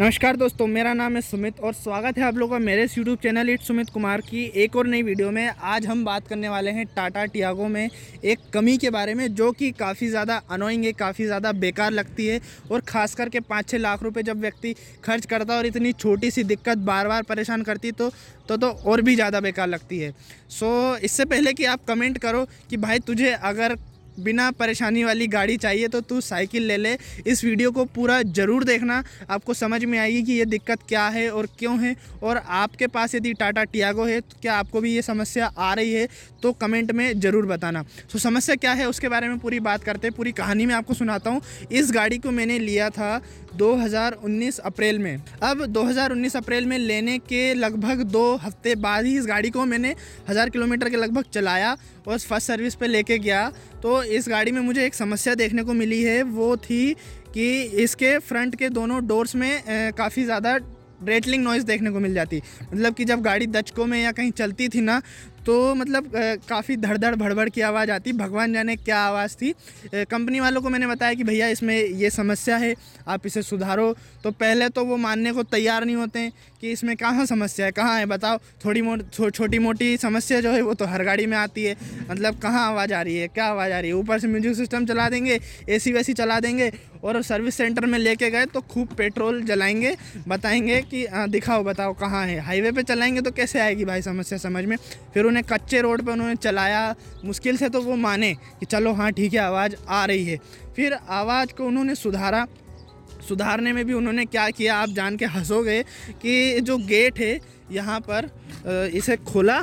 नमस्कार दोस्तों मेरा नाम है सुमित और स्वागत है आप लोगों का मेरे यूट्यूब चैनल इट सुमित कुमार की एक और नई वीडियो में आज हम बात करने वाले हैं टाटा टियागो में एक कमी के बारे में जो कि काफ़ी ज़्यादा अनोइंग है काफ़ी ज़्यादा बेकार लगती है और ख़ास करके पाँच छः लाख रुपये जब व्यक्ति खर्च करता और इतनी छोटी सी दिक्कत बार बार परेशान करती तो तो तो और भी ज़्यादा बेकार लगती है सो इससे पहले कि आप कमेंट करो कि भाई तुझे अगर बिना परेशानी वाली गाड़ी चाहिए तो तू साइकिल ले ले इस वीडियो को पूरा ज़रूर देखना आपको समझ में आएगी कि ये दिक्कत क्या है और क्यों है और आपके पास यदि टाटा टियागो है तो क्या आपको भी ये समस्या आ रही है तो कमेंट में ज़रूर बताना तो समस्या क्या है उसके बारे में पूरी बात करते हैं पूरी कहानी मैं आपको सुनाता हूँ इस गाड़ी को मैंने लिया था 2019 अप्रैल में अब 2019 अप्रैल में लेने के लगभग दो हफ्ते बाद ही इस गाड़ी को मैंने हज़ार किलोमीटर के लगभग चलाया और फर्स्ट सर्विस पे लेके गया तो इस गाड़ी में मुझे एक समस्या देखने को मिली है वो थी कि इसके फ्रंट के दोनों डोर्स में काफ़ी ज़्यादा रेटलिंग नॉइज़ देखने को मिल जाती मतलब कि जब गाड़ी दचकों में या कहीं चलती थी ना तो मतलब काफ़ी धड़धड़ भड़बड़ की आवाज़ आती भगवान जाने क्या आवाज़ थी कंपनी वालों को मैंने बताया कि भैया इसमें ये समस्या है आप इसे सुधारो तो पहले तो वो मानने को तैयार नहीं होते हैं कि इसमें कहाँ समस्या है कहाँ है बताओ थोड़ी मो थो, छोटी मोटी समस्या जो है वो तो हर गाड़ी में आती है मतलब कहाँ आवाज़ आ रही है क्या आवाज़ आ रही है ऊपर से म्यूजिक सिस्टम चला देंगे ए सी चला देंगे और सर्विस सेंटर में लेके गए तो खूब पेट्रोल जलाएंगे बताएंगे कि दिखाओ बताओ कहाँ है हाईवे पे चलाएंगे तो कैसे आएगी भाई समस्या समझ में फिर उन्हें कच्चे रोड पर उन्होंने चलाया मुश्किल से तो वो माने कि चलो हाँ ठीक है आवाज़ आ रही है फिर आवाज़ को उन्होंने सुधारा सुधारने में भी उन्होंने क्या किया आप जान के हंसोगे कि जो गेट है यहाँ पर इसे खोला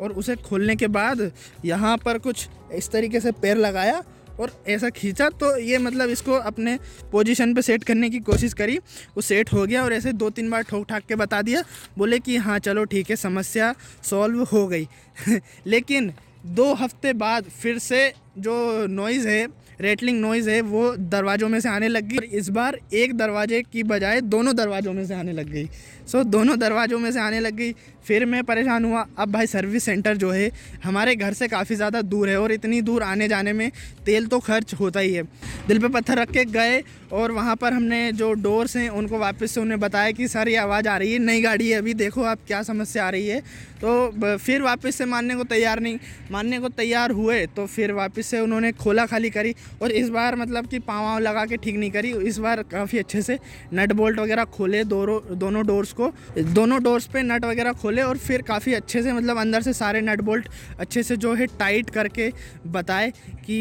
और उसे खोलने के बाद यहाँ पर कुछ इस तरीके से पैर लगाया और ऐसा खींचा तो ये मतलब इसको अपने पोजीशन पे सेट करने की कोशिश करी वो सेट हो गया और ऐसे दो तीन बार ठोक ठाक के बता दिया बोले कि हाँ चलो ठीक है समस्या सॉल्व हो गई लेकिन दो हफ्ते बाद फिर से जो नॉइज़ है रेटलिंग नॉइज़ है वो दरवाज़ों में से आने लग गई इस बार एक दरवाजे की बजाय दोनों दरवाज़ों में से आने लग गई सो so, दोनों दरवाज़ों में से आने लग गई फिर मैं परेशान हुआ अब भाई सर्विस सेंटर जो है हमारे घर से काफ़ी ज़्यादा दूर है और इतनी दूर आने जाने में तेल तो खर्च होता ही है दिल पे पत्थर रख के गए और वहाँ पर हमने जो डोर्स हैं उनको वापस से उन्हें बताया कि सर ये आवाज़ आ रही है नई गाड़ी है अभी देखो आप क्या समस्या आ रही है तो फिर वापस से मानने को तैयार नहीं मानने को तैयार हुए तो फिर वापस से उन्होंने खोला खाली करी और इस बार मतलब कि पाँव लगा के ठीक नहीं करी इस बार काफ़ी अच्छे से नट बोल्ट वगैरह खोले दोनों दोनों डोर्स को दोनों डोर्स पे नट वगैरह खोले खोले और फिर काफ़ी अच्छे से मतलब अंदर से सारे नट बोल्ट अच्छे से जो है टाइट करके बताए कि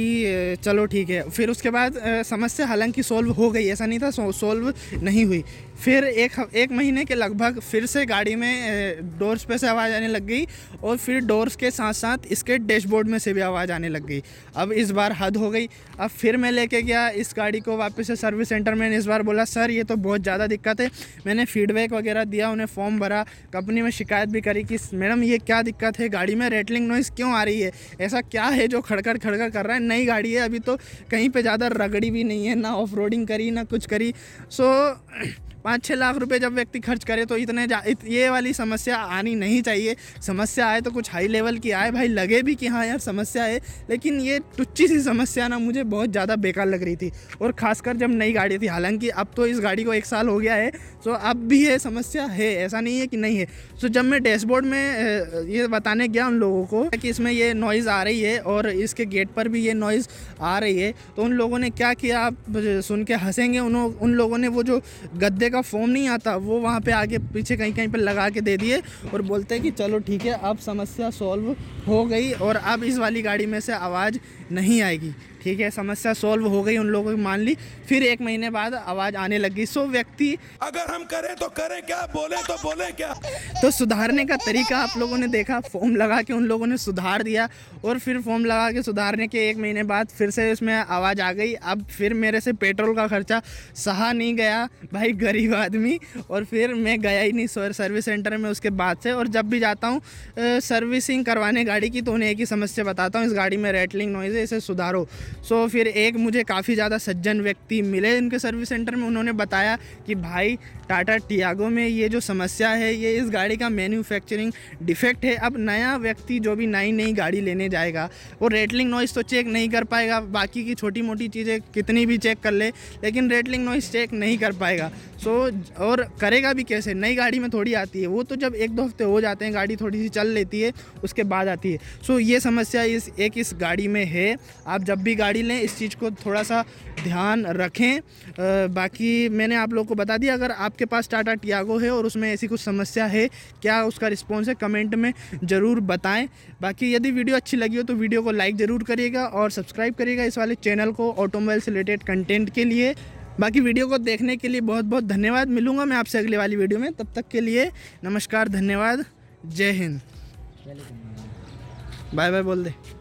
चलो ठीक है फिर उसके बाद समस्या हालांकि सोल्व हो गई ऐसा नहीं था सोल्व नहीं हुई फिर एक एक महीने के लगभग फिर से गाड़ी में डोर्स पे से आवाज़ आने लग गई और फिर डोर्स के साथ साथ इसके डैशबोर्ड में से भी आवाज़ आने लग गई अब इस बार हद हो गई अब फिर मैं लेके गया इस गाड़ी को वापस से सर्विस सेंटर में इस बार बोला सर ये तो बहुत ज़्यादा दिक्कत है मैंने फीडबैक वगैरह दिया उन्हें फॉर्म भरा कंपनी में शिकायत भी करी कि मैडम ये क्या दिक्कत है गाड़ी में रेटलिंग नॉइज़ क्यों आ रही है ऐसा क्या है जो खड़खड़ खड़खड़ कर रहा है नई गाड़ी है अभी तो कहीं पर ज़्यादा रगड़ी भी नहीं है ना ऑफ करी ना कुछ करी सो so, पाँच छः लाख रुपए जब व्यक्ति खर्च करे तो इतने इत, ये वाली समस्या आनी नहीं चाहिए समस्या आए तो कुछ हाई लेवल की आए भाई लगे भी कि हाँ यार समस्या है लेकिन ये टुच्ची सी समस्या ना मुझे बहुत ज़्यादा बेकार लग रही थी और ख़ासकर जब नई गाड़ी थी हालांकि अब तो इस गाड़ी को एक साल हो गया है सो तो अब भी ये समस्या है ऐसा नहीं है कि नहीं है सो तो जब मैं डैशबोर्ड में ये बताने गया उन लोगों को कि इसमें ये नॉइज़ आ रही है और इसके गेट पर भी ये नॉइज़ आ रही है तो उन लोगों ने क्या किया आप सुन के हंसेंगे उन लोगों ने वो जो गद्दे का फॉर्म नहीं आता वो वहाँ पे आगे पीछे कहीं कहीं पर लगा के दे दिए और बोलते हैं कि चलो ठीक है अब समस्या सॉल्व हो गई और अब इस वाली गाड़ी में से आवाज़ नहीं आएगी ठीक है समस्या सॉल्व हो गई उन लोगों की मान ली फिर एक महीने बाद आवाज़ आने लगी सो व्यक्ति अगर हम करें तो करें क्या बोले तो बोले क्या तो सुधारने का तरीका आप लोगों ने देखा फॉर्म लगा के उन लोगों ने सुधार दिया और फिर फॉर्म लगा के सुधारने के एक महीने बाद फिर से उसमें आवाज़ आ गई अब फिर मेरे से पेट्रोल का खर्चा सहा नहीं गया भाई गरीब आदमी और फिर मैं गया ही नहीं सर्विस सेंटर में उसके बाद से और जब भी जाता हूँ सर्विसिंग करवाने गाड़ी की तो उन्हें एक ही समस्या बताता हूँ इस गाड़ी में रेटलिंग नॉइज़ है इसे सुधारो सो फिर एक मुझे काफ़ी ज़्यादा सज्जन व्यक्ति मिले इनके सर्विस सेंटर में उन्होंने बताया कि भाई टाटा टियागो में ये जो समस्या है ये इस गाड़ी का मैन्युफैक्चरिंग डिफेक्ट है अब नया व्यक्ति जो भी नई नई गाड़ी लेने जाएगा वो रेटलिंग नॉइस तो चेक नहीं कर पाएगा बाकी की छोटी मोटी चीज़ें कितनी भी चेक कर ले लेकिन रेटलिंग नॉइस चेक नहीं कर पाएगा सो और करेगा भी कैसे नई गाड़ी में थोड़ी आती है वो तो जब एक दो हफ्ते हो जाते हैं गाड़ी थोड़ी सी चल लेती है उसके बाद आती है सो ये समस्या इस एक इस गाड़ी में है आप जब भी गाड़ी लें इस चीज़ को थोड़ा सा ध्यान रखें आ, बाकी मैंने आप लोग को बता दिया अगर आपके पास टाटा टियागो है और उसमें ऐसी कुछ समस्या है क्या उसका रिस्पॉन्स है कमेंट में ज़रूर बताएं बाकी यदि वीडियो अच्छी लगी हो तो वीडियो को लाइक ज़रूर करिएगा और सब्सक्राइब करिएगा इस वाले चैनल को ऑटोमोबाइल से रिलेटेड कंटेंट के लिए बाकी वीडियो को देखने के लिए बहुत बहुत धन्यवाद मिलूंगा मैं आपसे अगले वाली वीडियो में तब तक के लिए नमस्कार धन्यवाद जय हिंद बाय बाय बोल दे